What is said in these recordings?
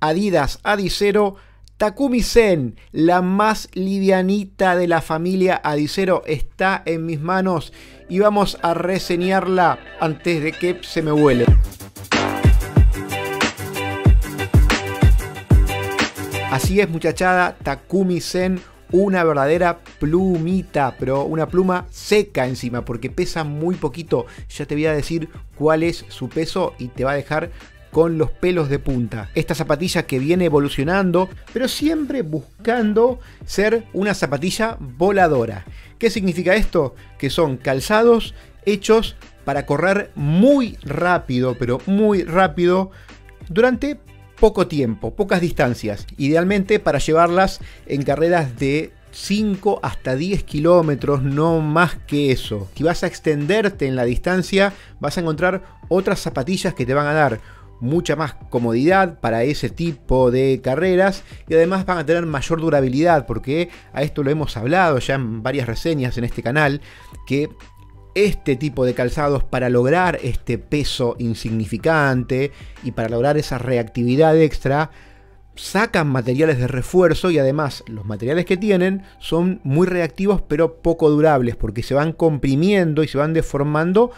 Adidas Adicero. Takumi Sen, la más livianita de la familia Adicero, está en mis manos y vamos a reseñarla antes de que se me vuele. Así es muchachada, Takumi Sen, una verdadera plumita, pero una pluma seca encima, porque pesa muy poquito. Ya te voy a decir cuál es su peso y te va a dejar con los pelos de punta. Esta zapatilla que viene evolucionando, pero siempre buscando ser una zapatilla voladora. ¿Qué significa esto? Que son calzados hechos para correr muy rápido, pero muy rápido, durante poco tiempo, pocas distancias. Idealmente para llevarlas en carreras de 5 hasta 10 kilómetros, no más que eso. Si vas a extenderte en la distancia, vas a encontrar otras zapatillas que te van a dar mucha más comodidad para ese tipo de carreras y además van a tener mayor durabilidad porque a esto lo hemos hablado ya en varias reseñas en este canal que este tipo de calzados para lograr este peso insignificante y para lograr esa reactividad extra sacan materiales de refuerzo y además los materiales que tienen son muy reactivos pero poco durables porque se van comprimiendo y se van deformando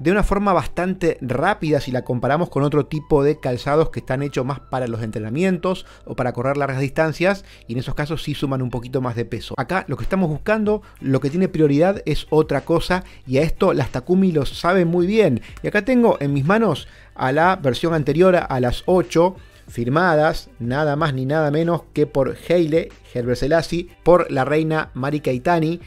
de una forma bastante rápida si la comparamos con otro tipo de calzados que están hechos más para los entrenamientos o para correr largas distancias y en esos casos sí suman un poquito más de peso. Acá lo que estamos buscando, lo que tiene prioridad es otra cosa y a esto las Takumi lo saben muy bien. Y acá tengo en mis manos a la versión anterior a las 8 firmadas nada más ni nada menos que por Heile Herber Selassie, por la reina Mari Keitani,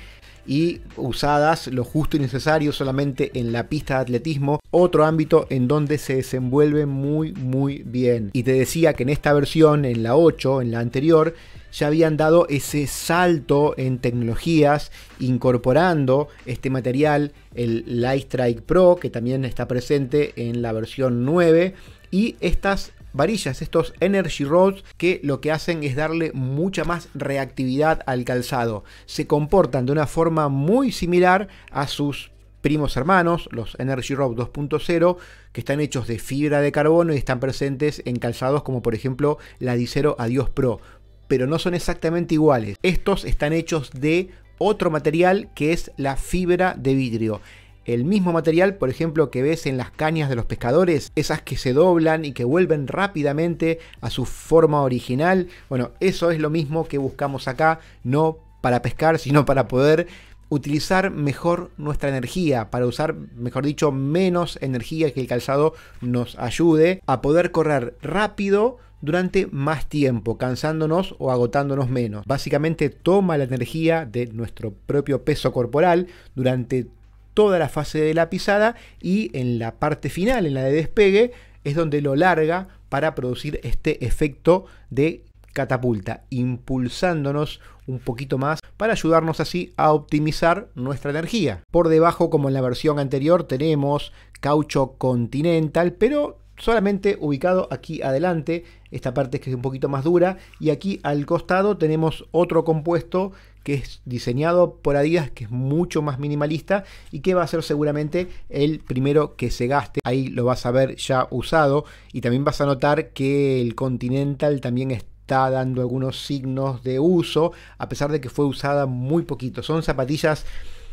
y usadas lo justo y necesario solamente en la pista de atletismo, otro ámbito en donde se desenvuelve muy muy bien. Y te decía que en esta versión, en la 8, en la anterior, ya habían dado ese salto en tecnologías incorporando este material, el Light Strike Pro, que también está presente en la versión 9, y estas varillas, estos Energy Rods, que lo que hacen es darle mucha más reactividad al calzado. Se comportan de una forma muy similar a sus primos hermanos, los Energy Rob 2.0, que están hechos de fibra de carbono y están presentes en calzados como por ejemplo la Dicero Adiós Pro, pero no son exactamente iguales. Estos están hechos de otro material que es la fibra de vidrio. El mismo material, por ejemplo, que ves en las cañas de los pescadores, esas que se doblan y que vuelven rápidamente a su forma original, bueno, eso es lo mismo que buscamos acá, no para pescar, sino para poder utilizar mejor nuestra energía, para usar, mejor dicho, menos energía que el calzado nos ayude a poder correr rápido durante más tiempo, cansándonos o agotándonos menos. Básicamente toma la energía de nuestro propio peso corporal durante toda la fase de la pisada y en la parte final, en la de despegue, es donde lo larga para producir este efecto de catapulta, impulsándonos un poquito más para ayudarnos así a optimizar nuestra energía. Por debajo, como en la versión anterior, tenemos caucho continental, pero solamente ubicado aquí adelante, esta parte que es un poquito más dura, y aquí al costado tenemos otro compuesto que es diseñado por Adidas, que es mucho más minimalista y que va a ser seguramente el primero que se gaste. Ahí lo vas a ver ya usado y también vas a notar que el Continental también está está dando algunos signos de uso, a pesar de que fue usada muy poquito. Son zapatillas,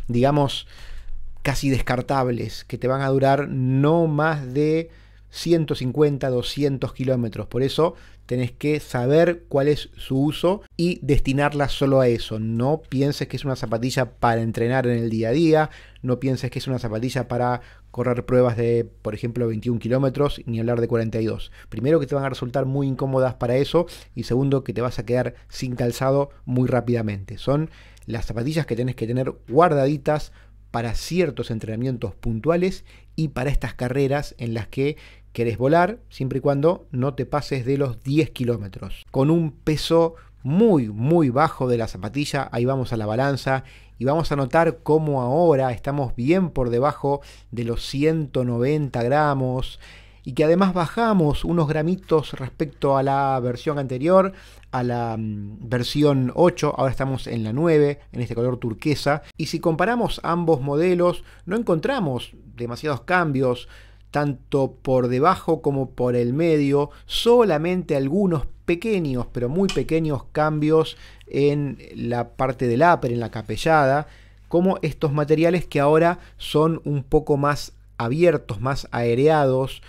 digamos, casi descartables, que te van a durar no más de 150, 200 kilómetros. Por eso tenés que saber cuál es su uso y destinarla solo a eso. No pienses que es una zapatilla para entrenar en el día a día, no pienses que es una zapatilla para correr pruebas de, por ejemplo, 21 kilómetros, ni hablar de 42. Primero que te van a resultar muy incómodas para eso y segundo que te vas a quedar sin calzado muy rápidamente. Son las zapatillas que tenés que tener guardaditas para ciertos entrenamientos puntuales y para estas carreras en las que querés volar, siempre y cuando no te pases de los 10 kilómetros. Con un peso muy, muy bajo de la zapatilla, ahí vamos a la balanza y vamos a notar cómo ahora estamos bien por debajo de los 190 gramos y que además bajamos unos gramitos respecto a la versión anterior, a la mm, versión 8, ahora estamos en la 9, en este color turquesa, y si comparamos ambos modelos no encontramos demasiados cambios, tanto por debajo como por el medio, solamente algunos pequeños, pero muy pequeños cambios en la parte del upper, en la capellada, como estos materiales que ahora son un poco más abiertos, más aereados,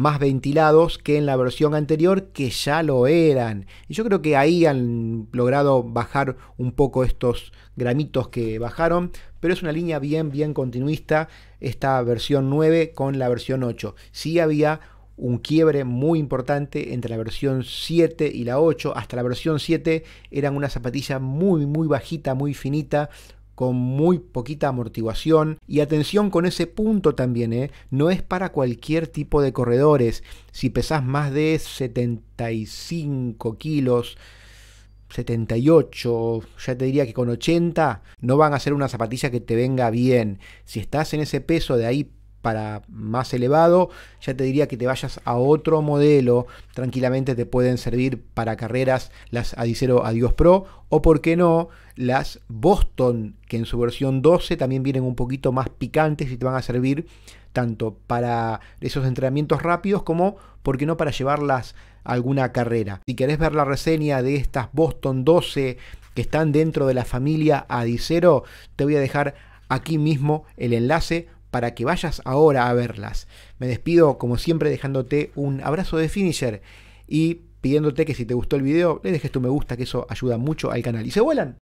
más ventilados que en la versión anterior, que ya lo eran. Y yo creo que ahí han logrado bajar un poco estos gramitos que bajaron, pero es una línea bien, bien continuista esta versión 9 con la versión 8. Sí había un quiebre muy importante entre la versión 7 y la 8. Hasta la versión 7 eran una zapatilla muy, muy bajita, muy finita, con muy poquita amortiguación. Y atención con ese punto también, ¿eh? no es para cualquier tipo de corredores. Si pesas más de 75 kilos, 78, ya te diría que con 80 no van a ser una zapatilla que te venga bien. Si estás en ese peso de ahí para más elevado, ya te diría que te vayas a otro modelo, tranquilamente te pueden servir para carreras las Adicero Adios Pro o por qué no las Boston, que en su versión 12 también vienen un poquito más picantes y te van a servir tanto para esos entrenamientos rápidos como, por qué no, para llevarlas a alguna carrera. Si querés ver la reseña de estas Boston 12 que están dentro de la familia Adicero, te voy a dejar aquí mismo el enlace para que vayas ahora a verlas. Me despido como siempre dejándote un abrazo de finisher y pidiéndote que si te gustó el video le dejes tu me gusta, que eso ayuda mucho al canal. Y se vuelan.